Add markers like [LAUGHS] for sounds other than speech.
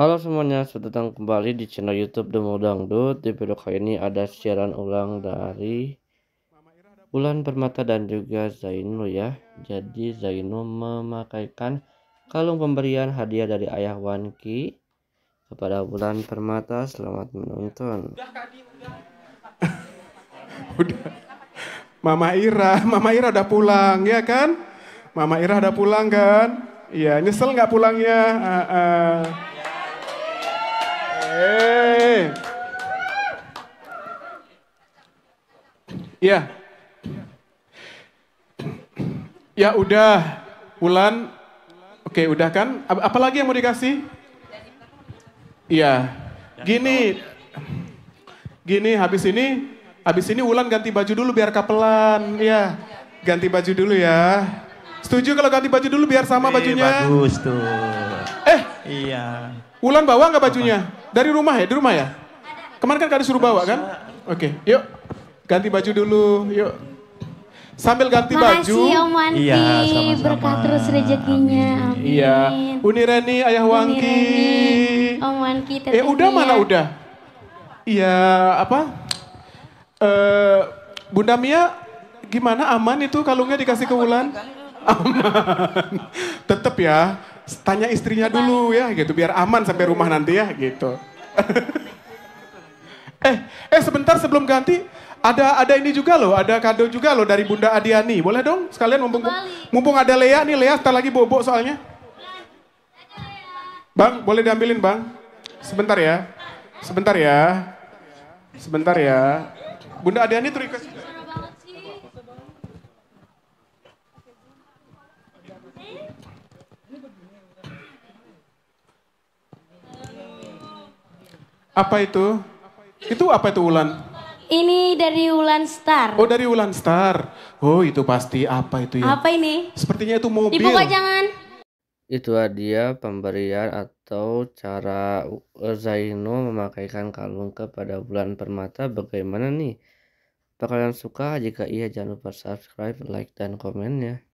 Halo semuanya, selamat datang kembali di channel YouTube Demo Dangdut. Di video kali ini ada siaran ulang dari Bulan Permata dan juga Zainul ya. Jadi Zainul memakaikan kalung pemberian hadiah dari ayah Wanki kepada Bulan Permata. Selamat menonton. Udah, udah. Mama Ira, Mama Ira udah pulang ya kan? Mama Ira udah pulang kan? Iya, nyesel nggak pulangnya? Uh, uh. Ya. Ya udah, Wulan. Oke, udah kan? Apalagi yang mau dikasih? Iya. Gini. Gini habis ini habis ini Wulan ganti baju dulu biar kapelan. Iya. Ganti baju dulu ya. Setuju kalau ganti baju dulu biar sama eh, bajunya? Eh, bagus tuh. Eh. Iya. Wulan bawa nggak bajunya? Dari rumah ya? Di rumah ya? Kemarin kan kalian suruh bawa kan? Oke, okay, yuk. Ganti baju dulu, yuk. Sambil ganti Makasih, baju. Makasih Om Wanti, iya, sama terus rezekinya. Amin. Amin. Iya. Reni, Ayah Wangki. Reni, Om Wanki Eh udah mana udah? Iya, apa? Eh, Bunda Mia gimana aman itu kalungnya dikasih ke Wulan? Aman. Tetap ya tanya istrinya dulu ya gitu biar aman sampai rumah nanti ya gitu. [LAUGHS] eh, eh sebentar sebelum ganti ada ada ini juga loh, ada kado juga loh dari Bunda Adiani. Boleh dong sekalian mumpung mumpung ada Lea nih, Lea tak lagi bobo soalnya. Bang, boleh diambilin, Bang? Sebentar ya. Sebentar ya. Sebentar ya. Bunda Adiani Apa itu? Itu apa itu Ulan? Ini dari Ulan Star. Oh dari Ulan Star. Oh itu pasti apa itu ya? Apa ini? Sepertinya itu mobil. Dibuka jangan. Itu hadiah pemberian atau cara Zaino memakaikan kalung kepada bulan permata bagaimana nih? Apakah kalian suka? Jika iya jangan lupa subscribe, like, dan komen ya.